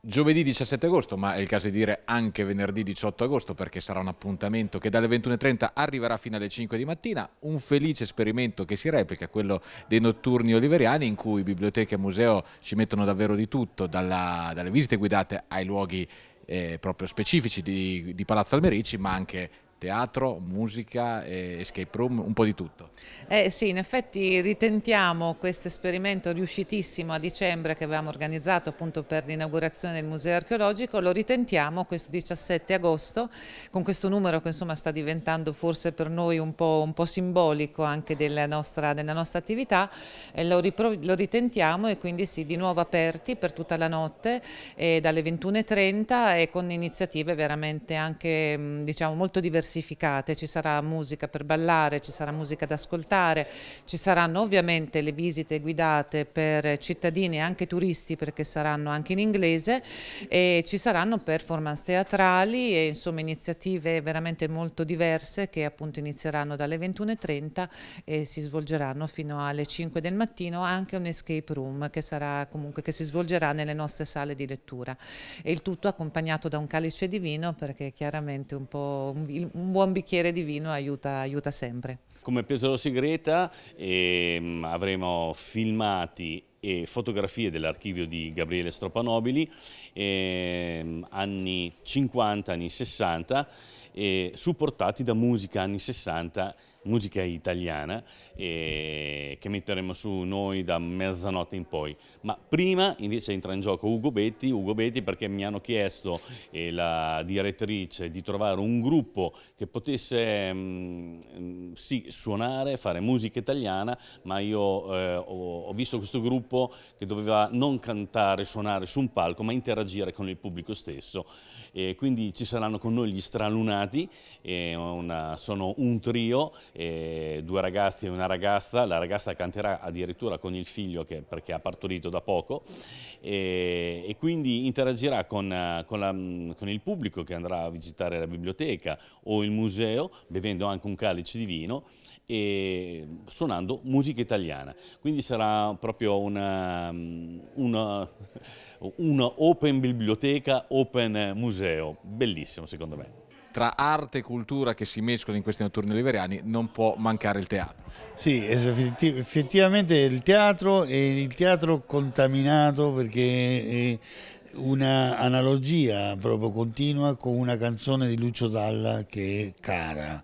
Giovedì 17 agosto, ma è il caso di dire anche venerdì 18 agosto perché sarà un appuntamento che dalle 21.30 arriverà fino alle 5 di mattina, un felice esperimento che si replica, quello dei notturni oliveriani in cui biblioteche e museo ci mettono davvero di tutto, dalla, dalle visite guidate ai luoghi eh, proprio specifici di, di Palazzo Almerici, ma anche teatro, musica, escape room, un po' di tutto. Eh sì, in effetti ritentiamo questo esperimento riuscitissimo a dicembre che avevamo organizzato appunto per l'inaugurazione del museo archeologico, lo ritentiamo questo 17 agosto con questo numero che insomma sta diventando forse per noi un po', un po simbolico anche della nostra, della nostra attività, eh, lo, lo, ritentiamo e quindi sì, di nuovo aperti per tutta la notte eh, dalle 21.30 e con iniziative veramente anche diciamo molto diverse diversificate, ci sarà musica per ballare, ci sarà musica da ascoltare, ci saranno ovviamente le visite guidate per cittadini e anche turisti perché saranno anche in inglese e ci saranno performance teatrali e insomma iniziative veramente molto diverse che appunto inizieranno dalle 21.30 e si svolgeranno fino alle 5 del mattino anche un escape room che, sarà, comunque, che si svolgerà nelle nostre sale di lettura e il tutto accompagnato da un calice di vino perché chiaramente un po' un buon bicchiere di vino aiuta, aiuta sempre. Come Pesaro Segreta ehm, avremo filmati e fotografie dell'archivio di Gabriele Stropanobili, ehm, anni 50, anni 60, eh, supportati da musica anni 60 musica italiana eh, che metteremo su noi da mezzanotte in poi. Ma prima invece entra in gioco Ugo Betti, Ugo Betti perché mi hanno chiesto eh, la direttrice di trovare un gruppo che potesse mh, mm, mm, sì, suonare, fare musica italiana, ma io eh, ho, ho visto questo gruppo che doveva non cantare, suonare su un palco, ma interagire con il pubblico stesso. E quindi ci saranno con noi gli Stralunati, eh, una, sono un trio eh, due ragazzi e una ragazza, la ragazza canterà addirittura con il figlio che, perché ha partorito da poco eh, e quindi interagirà con, con, la, con, il pubblico che andrà a visitare la biblioteca o il museo bevendo anche un calice di vino e suonando musica italiana. Quindi sarà proprio una, una una open biblioteca, open museo, bellissimo secondo me tra arte e cultura che si mescolano in questi notturni oliveriani non può mancare il teatro. Sì, effettivamente il teatro è il teatro contaminato perché una analogia proprio continua con una canzone di Lucio Dalla che è cara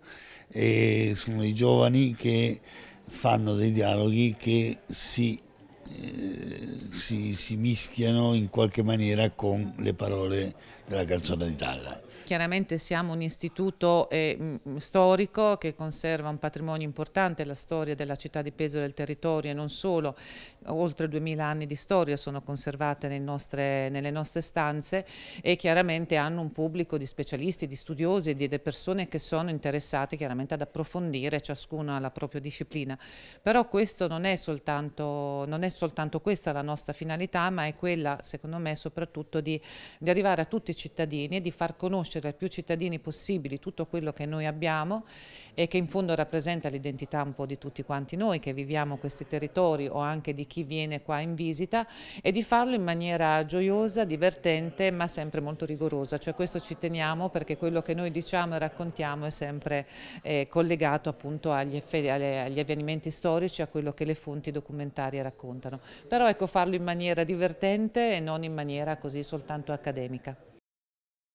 e sono i giovani che fanno dei dialoghi che si si, si mischiano in qualche maniera con le parole della canzone di Talla. Chiaramente siamo un istituto eh, storico che conserva un patrimonio importante, la storia della città di Peso del territorio e non solo, oltre 2000 anni di storia sono conservate nostre, nelle nostre stanze e chiaramente hanno un pubblico di specialisti, di studiosi e di persone che sono interessate chiaramente ad approfondire ciascuna la propria disciplina. Però questo non è soltanto, non è soltanto questa la nostra nostra finalità, ma è quella, secondo me, soprattutto di, di arrivare a tutti i cittadini e di far conoscere ai più cittadini possibili tutto quello che noi abbiamo e che in fondo rappresenta l'identità un po' di tutti quanti noi che viviamo questi territori o anche di chi viene qua in visita e di farlo in maniera gioiosa, divertente, ma sempre molto rigorosa. Cioè questo ci teniamo perché quello che noi diciamo e raccontiamo è sempre eh, collegato appunto agli, agli avvenimenti storici, a quello che le fonti documentarie raccontano. Però ecco farlo in maniera divertente e non in maniera così soltanto accademica.